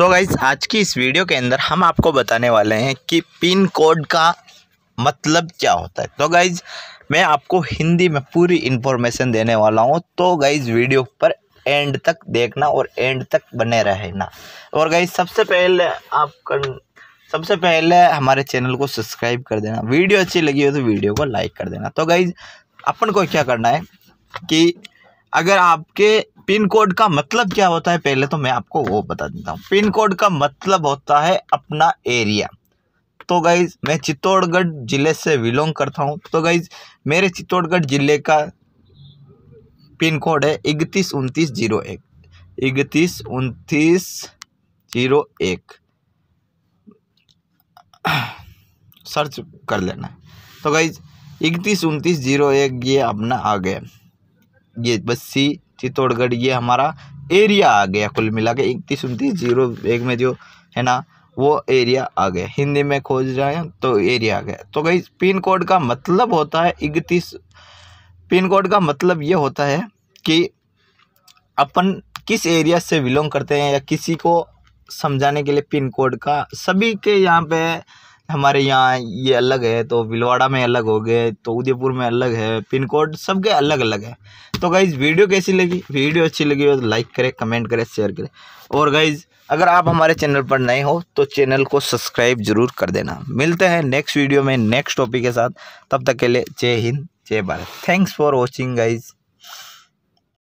सो so guys आज की इस वीडियो के अंदर हम आपको बताने वाले हैं कि पिन कोड का मतलब क्या होता है तो गाइज मैं आपको हिंदी में पूरी इन्फॉर्मेशन देने वाला हूँ तो गाइज वीडियो पर एंड तक देखना और एंड तक बने रहना और गाइज सबसे पहले आप कर सबसे पहले हमारे चैनल को सब्सक्राइब कर देना वीडियो अच्छी लगी हो तो वीडियो को लाइक कर देना तो गाइज अपन को क्या करना है कि अगर आपके पिन कोड का मतलब क्या होता है पहले तो मैं आपको वो बता देता हूँ पिन कोड का मतलब होता है अपना एरिया तो गाइज मैं चित्तौड़गढ़ ज़िले से बिलोंग करता हूँ तो गाइज मेरे चित्तौड़गढ़ ज़िले का पिन कोड है इकतीस उनतीस जीरो एक इकतीस उनतीस जीरो एक सर्च कर लेना तो गाइज इकतीस उनतीस जीरो एक ये अपना आ गया ये बस्सी चित्तौड़गढ़ ये हमारा एरिया आ गया कुल मिला के इकतीस उनतीस जीरो एक में जो है ना वो एरिया आ गया हिंदी में खोज रहे हैं तो एरिया आ गया तो कहीं पिन कोड का मतलब होता है इकतीस पिन कोड का मतलब ये होता है कि अपन किस एरिया से बिलोंग करते हैं या किसी को समझाने के लिए पिन कोड का सभी के यहाँ पे हमारे यहाँ ये अलग है तो भिलवाड़ा में अलग हो गए तो उदयपुर में अलग है पिन कोड सबके अलग अलग है तो गाइज़ वीडियो कैसी लगी वीडियो अच्छी लगी हो तो लाइक करें कमेंट करें शेयर करें और गाइज़ अगर आप हमारे चैनल पर नए हो तो चैनल को सब्सक्राइब जरूर कर देना मिलते हैं नेक्स्ट वीडियो में नेक्स्ट टॉपिक के साथ तब तक के लिए जय हिंद जय Bharat thanks for watching guys